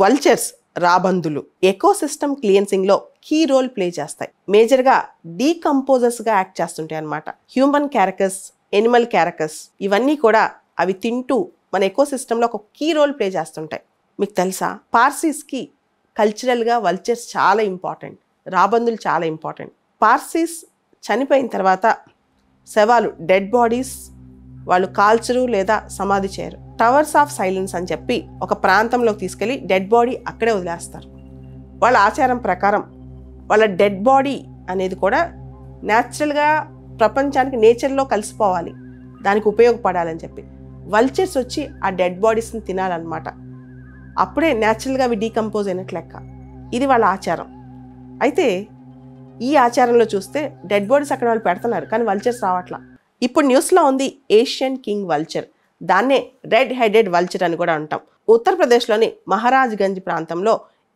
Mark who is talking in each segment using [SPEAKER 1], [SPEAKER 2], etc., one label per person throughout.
[SPEAKER 1] vultures రాబందులు ecosystem క్లియన్సింగ్లో key role play చేస్తాయి మేజర్గా డీకంపోజర్స్గా యాక్ట్ చేస్తుంటాయి అనమాట హ్యూమన్ క్యారకస్ ఎనిమల్ క్యారకస్ ఇవన్నీ కూడా అవి తింటూ మన ఎకోసిస్టంలో ఒక కీ రోల్ ప్లే చేస్తుంటాయి మీకు తెలుసా పార్సీస్కి కల్చరల్గా వల్చర్స్ చాలా ఇంపార్టెంట్ రాబందులు చాలా ఇంపార్టెంట్ పార్సీస్ చనిపోయిన తర్వాత శవాలు డెడ్ బాడీస్ వాళ్ళు కాల్చరు లేదా సమాధి చేయరు టవర్స్ ఆఫ్ సైలెన్స్ అని చెప్పి ఒక ప్రాంతంలోకి తీసుకెళ్ళి డెడ్ బాడీ అక్కడే వదిలేస్తారు వాళ్ళ ఆచారం ప్రకారం వాళ్ళ డెడ్ బాడీ అనేది కూడా న్యాచురల్గా ప్రపంచానికి నేచర్లో కలిసిపోవాలి దానికి ఉపయోగపడాలని చెప్పి వల్చర్స్ వచ్చి ఆ డెడ్ బాడీస్ని తినాలన్నమాట అప్పుడే న్యాచురల్గా అవి డీకంపోజ్ అయినట్లు లెక్క ఇది వాళ్ళ ఆచారం అయితే ఈ ఆచారంలో చూస్తే డెడ్ బాడీస్ అక్కడ వాళ్ళు పెడుతున్నారు కానీ వల్చర్స్ రావట్లా ఇప్పుడు న్యూస్లో ఉంది ఏషియన్ కింగ్ వల్చర్ దాన్నే రెడ్ హెడెడ్ వల్చర్ అని కూడా అంటాం ఉత్తరప్రదేశ్లోని మహారాజ్గంజ్ ప్రాంతంలో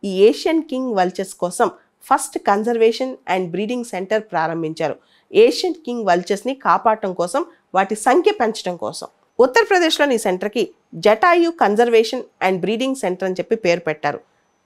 [SPEAKER 1] ఈ ఏషియన్ కింగ్ వల్చర్స్ కోసం first conservation and breeding centre ప్రారంభించారు ఏషియన్ కింగ్ వల్చర్స్ని కాపాడటం కోసం వాటి సంఖ్య పెంచడం కోసం ఉత్తరప్రదేశ్లోని ఈ సెంటర్కి Jatayu conservation and breeding centre అని చెప్పి పేరు పెట్టారు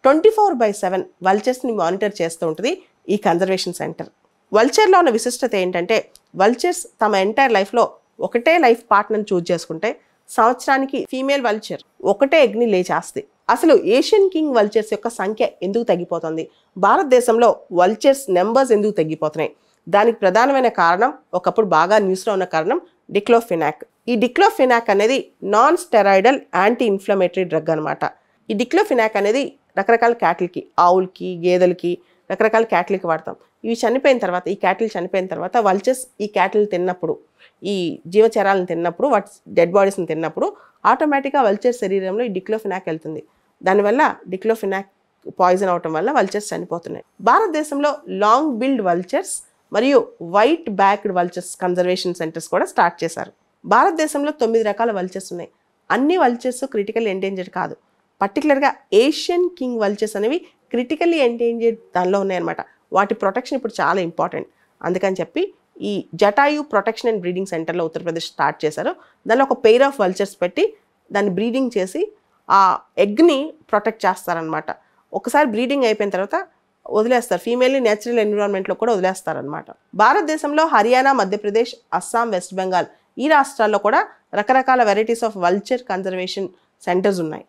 [SPEAKER 1] ట్వంటీ ఫోర్ బై సెవెన్ వల్చర్స్ని మానిటర్ చేస్తూ ఉంటుంది ఈ కన్జర్వేషన్ సెంటర్ వల్చర్లో ఉన్న విశిష్టత ఏంటంటే వల్చర్స్ తమ ఎంటైర్ లైఫ్లో ఒకటే లైఫ్ పార్ట్నర్ని చూజ్ చేసుకుంటే సంవత్సరానికి ఫీమేల్ వల్చర్ ఒకటే అగ్ని లేచేస్తాయి అసలు ఏషియన్ కింగ్ వల్చర్స్ యొక్క సంఖ్య ఎందుకు తగ్గిపోతుంది భారతదేశంలో వల్చర్స్ నెంబర్స్ ఎందుకు తగ్గిపోతున్నాయి దానికి ప్రధానమైన కారణం ఒకప్పుడు బాగా న్యూస్లో ఉన్న కారణం డిక్లోఫినాక్ ఈ డిక్లోఫినాక్ అనేది non steroidal anti inflammatory drug అనమాట ఈ డిక్లోఫినాక్ అనేది రకరకాల క్యాటిల్కి ఆవులకి గేదెలకి రకరకాల క్యాటిల్కి వాడతాం ఇవి చనిపోయిన తర్వాత ఈ క్యాటిల్ చనిపోయిన తర్వాత వల్చెస్ ఈ క్యాటిల్ తిన్నప్పుడు ఈ జీవచరాలను తిన్నప్పుడు వాటి డెడ్ బాడీస్ని తిన్నప్పుడు ఆటోమేటిక్గా వల్చర్ శరీరంలో ఈ డిక్లోఫినాక్ వెళ్తుంది దానివల్ల డిక్లోఫినాక్ పాయిజన్ అవటం వల్ల వల్చర్స్ చనిపోతున్నాయి భారతదేశంలో లాంగ్ బిల్డ్ వల్చర్స్ మరియు white backed vultures conservation centres కూడా స్టార్ట్ చేశారు భారతదేశంలో తొమ్మిది రకాల వల్చర్స్ ఉన్నాయి అన్ని వల్చర్స్ క్రిటికల్ ఎండేంజర్డ్ కాదు పర్టికులర్గా ఏషియన్ కింగ్ వల్చర్స్ అనేవి క్రిటికల్లీ ఎండేంజర్డ్ దానిలో ఉన్నాయన్నమాట వాటి ప్రొటెక్షన్ ఇప్పుడు చాలా ఇంపార్టెంట్ అందుకని చెప్పి ఈ జటాయు ప్రొటెక్షన్ అండ్ బ్రీడింగ్ సెంటర్లో ఉత్తరప్రదేశ్ స్టార్ట్ చేశారు దానిలో ఒక పెయిర్ ఆఫ్ వల్చర్స్ పెట్టి దాన్ని బ్రీడింగ్ చేసి ఆ ఎగ్ని ప్రొటెక్ట్ చేస్తారనమాట ఒకసారి బ్రీడింగ్ అయిపోయిన తర్వాత వదిలేస్తారు ఫీమేల్ని నేచురల్ ఎన్విరాన్మెంట్లో కూడా వదిలేస్తారనమాట భారతదేశంలో హర్యానా మధ్యప్రదేశ్ అస్సాం వెస్ట్ బెంగాల్ ఈ రాష్ట్రాల్లో కూడా రకరకాల varieties of vulture conservation centres ఉన్నాయి